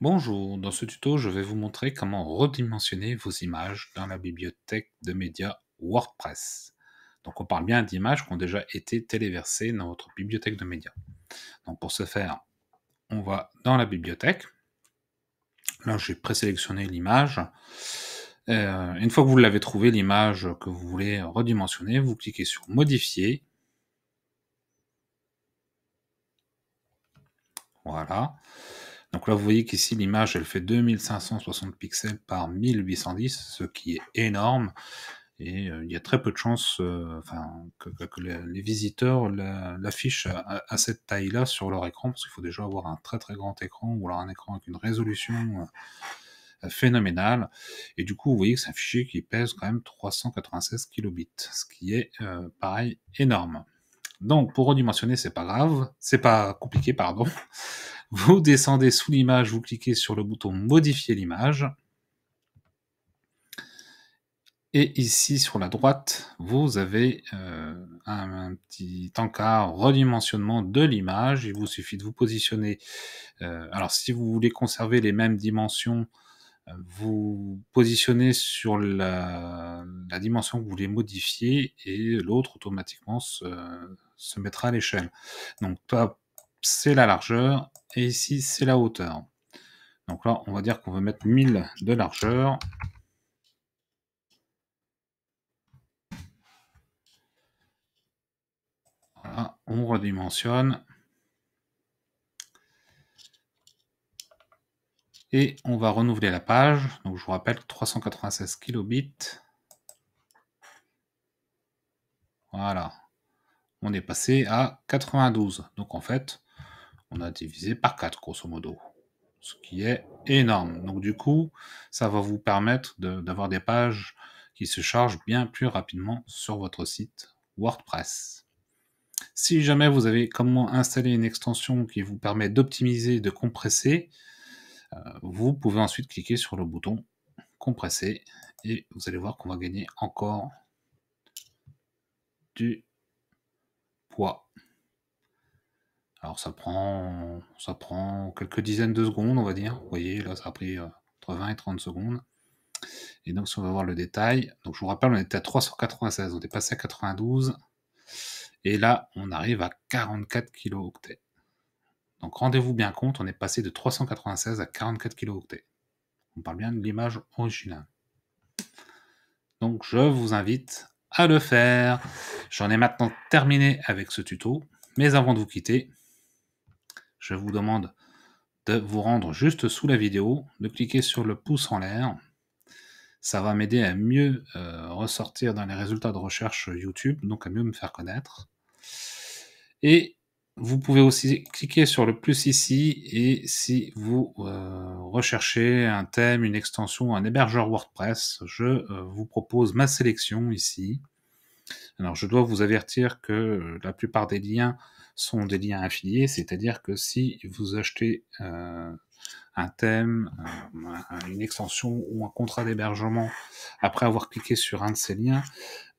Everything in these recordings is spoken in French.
Bonjour, dans ce tuto, je vais vous montrer comment redimensionner vos images dans la bibliothèque de médias WordPress. Donc on parle bien d'images qui ont déjà été téléversées dans votre bibliothèque de médias. Donc pour ce faire, on va dans la bibliothèque. Là, j'ai présélectionné l'image. Euh, une fois que vous l'avez trouvé, l'image que vous voulez redimensionner, vous cliquez sur Modifier. Voilà. Donc là, vous voyez qu'ici, l'image, elle fait 2560 pixels par 1810, ce qui est énorme. Et euh, il y a très peu de chances euh, enfin, que, les, visiteurs l'affichent à, cette taille-là sur leur écran, parce qu'il faut déjà avoir un très très grand écran, ou alors un écran avec une résolution euh, phénoménale. Et du coup, vous voyez que c'est un fichier qui pèse quand même 396 kilobits, ce qui est pareil énorme. Donc pour redimensionner, c'est pas grave, c'est pas compliqué, pardon. Vous descendez sous l'image, vous cliquez sur le bouton modifier l'image. Et ici, sur la droite, vous avez euh, un, petit encart redimensionnement de l'image. Il vous suffit de vous positionner. Euh, alors, si vous voulez conserver les mêmes dimensions, euh, vous positionnez sur la, dimension que vous voulez modifier et l'autre automatiquement se, se mettra à l'échelle. Donc, pas c'est la largeur et ici c'est la hauteur. Donc là, on va dire qu'on veut mettre 1000 de largeur. Voilà, on redimensionne. Et on va renouveler la page. Donc je vous rappelle 396 kilobits. Voilà. On est passé à 92. Donc en fait, on a divisé par 4, grosso modo. Ce qui est énorme. Donc du coup, ça va vous permettre d'avoir des pages qui se chargent bien plus rapidement sur votre site WordPress. Si jamais vous avez comment installer une extension qui vous permet d'optimiser, de compresser, euh, vous pouvez ensuite cliquer sur le bouton compresser et vous allez voir qu'on va gagner encore du poids. Alors ça prend, ça prend quelques dizaines de secondes, on va dire. Vous voyez, là, ça a pris euh, entre 20 et 30 secondes. Et donc, si on va voir le détail, donc je vous rappelle, on était à 396, on est passé à 92. Et là, on arrive à 44 kilooctets. Donc, rendez-vous bien compte, on est passé de 396 à 44 kilooctets. On parle bien de l'image originale. Donc, je vous invite à le faire. J'en ai maintenant terminé avec ce tuto. Mais avant de vous quitter, je vous demande de vous rendre juste sous la vidéo, de cliquer sur le pouce en l'air. Ça va m'aider à mieux euh, ressortir dans les résultats de recherche YouTube, donc à mieux me faire connaître. Et vous pouvez aussi cliquer sur le plus ici et si vous euh, recherchez un thème, une extension, un hébergeur WordPress, je euh, vous propose ma sélection ici. Alors je dois vous avertir que la plupart des liens sont des liens affiliés, c'est-à-dire que si vous achetez euh, un thème, euh, une extension ou un contrat d'hébergement après avoir cliqué sur un de ces liens,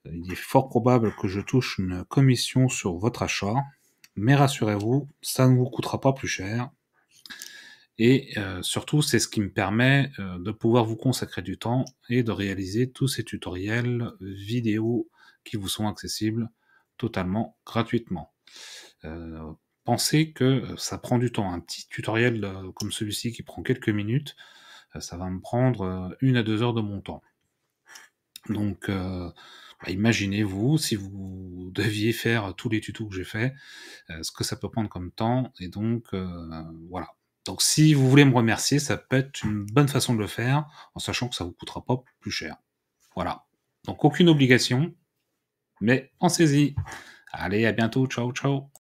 il est fort probable que je touche une commission sur votre achat. Mais rassurez-vous, ça ne vous coûtera pas plus cher. Et euh, surtout, c'est ce qui me permet de pouvoir vous consacrer du temps et de réaliser tous ces tutoriels vidéo qui vous sont accessibles totalement gratuitement. Euh, pensez que euh, ça prend du temps. Un petit tutoriel euh, comme celui-ci qui prend quelques minutes, ça va me prendre une à deux heures de mon temps. Donc, bah, imaginez-vous, si vous deviez faire tous les tutos que j'ai fait, ce que ça peut prendre comme temps. Et donc, voilà. Donc, si vous voulez me remercier, ça peut être une bonne façon de le faire, en sachant que ça ne vous coûtera pas plus cher. Voilà. Donc, aucune obligation, mais pensez-y. Allez, à bientôt. Ciao, ciao.